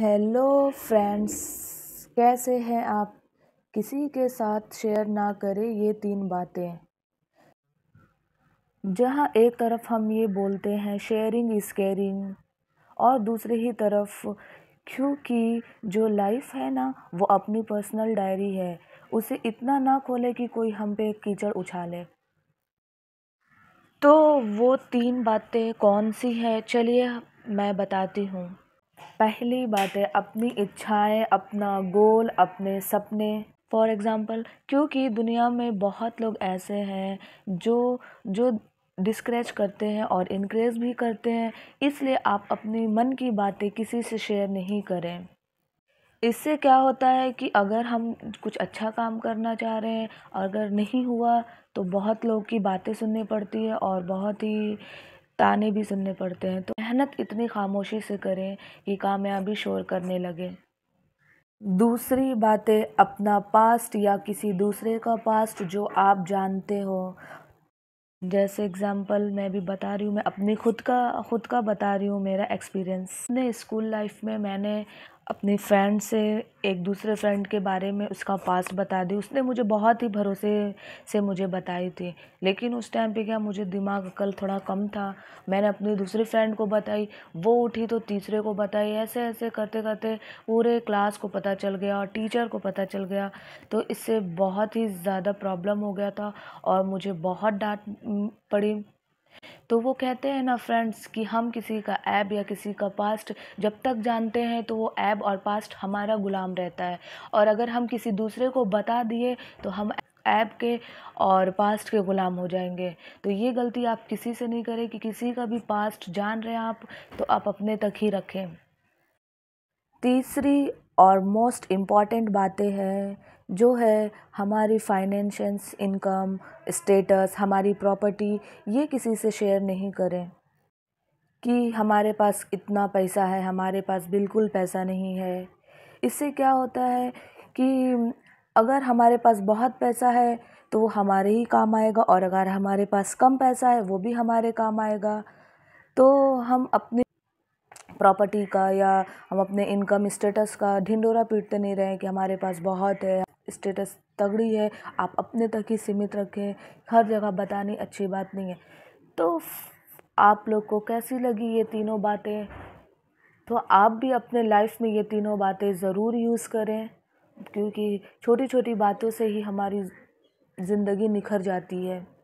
hello friends कैसे हैं आप किसी के साथ शेयर ना करें ये तीन बातें जहाँ एक तरफ हम ये बोलते हैं शेयरिंग इज़ केयरिंग और दूसरी ही तरफ क्योंकि जो लाइफ है ना वो अपनी पर्सनल डायरी है उसे इतना ना खोले कि कोई हम पे कीचड़ उछाले तो वो तीन बातें कौन सी हैं चलिए मैं बताती हूँ पहली बात है अपनी इच्छाएँ अपना गोल अपने सपने फॉर एग्ज़ाम्पल क्योंकि दुनिया में बहुत लोग ऐसे हैं जो जो डिस्करेज करते हैं और इनक्रेज भी करते हैं इसलिए आप अपने मन की बातें किसी से शेयर नहीं करें इससे क्या होता है कि अगर हम कुछ अच्छा काम करना चाह रहे हैं अगर नहीं हुआ तो बहुत लोग की बातें सुननी पड़ती है और बहुत ही ताने भी सुनने पड़ते हैं तो मेहनत इतनी खामोशी से करें कि कामयाबी शोर करने लगे दूसरी बातें अपना पास्ट या किसी दूसरे का पास्ट जो आप जानते हो जैसे एग्जांपल मैं भी बता रही हूँ मैं अपनी खुद का खुद का बता रही हूँ मेरा एक्सपीरियंस ने स्कूल लाइफ में मैंने अपने फ्रेंड से एक दूसरे फ्रेंड के बारे में उसका पास्ट बता दी उसने मुझे बहुत ही भरोसे से मुझे बताई थी लेकिन उस टाइम पे क्या मुझे दिमाग अकल थोड़ा कम था मैंने अपने दूसरे फ्रेंड को बताई वो उठी तो तीसरे को बताई ऐसे ऐसे करते करते पूरे क्लास को पता चल गया और टीचर को पता चल गया तो इससे बहुत ही ज़्यादा प्रॉब्लम हो गया था और मुझे बहुत डांट पड़ी तो वो कहते हैं ना फ्रेंड्स कि हम किसी का ऐब या किसी का पास्ट जब तक जानते हैं तो वो ऐब और पास्ट हमारा ग़ुलाम रहता है और अगर हम किसी दूसरे को बता दिए तो हम ऐप के और पास्ट के ग़ुलाम हो जाएंगे तो ये गलती आप किसी से नहीं करें कि किसी का भी पास्ट जान रहे हैं आप तो आप अपने तक ही रखें तीसरी और मोस्ट इम्पॉर्टेंट बातें हैं जो है हमारी फाइनेंशियल्स इनकम स्टेटस हमारी प्रॉपर्टी ये किसी से शेयर नहीं करें कि हमारे पास इतना पैसा है हमारे पास बिल्कुल पैसा नहीं है इससे क्या होता है कि अगर हमारे पास बहुत पैसा है तो वो हमारे ही काम आएगा और अगर हमारे पास कम पैसा है वो भी हमारे काम आएगा तो हम अपने प्रॉपर्टी का या हम अपने इनकम स्टेटस का ढिंडोरा पीटते नहीं रहे कि हमारे पास बहुत है स्टेटस तगड़ी है आप अपने तक ही सीमित रखें हर जगह बतानी अच्छी बात नहीं है तो आप लोग को कैसी लगी ये तीनों बातें तो आप भी अपने लाइफ में ये तीनों बातें ज़रूर यूज़ करें क्योंकि छोटी छोटी बातों से ही हमारी ज़िंदगी निखर जाती है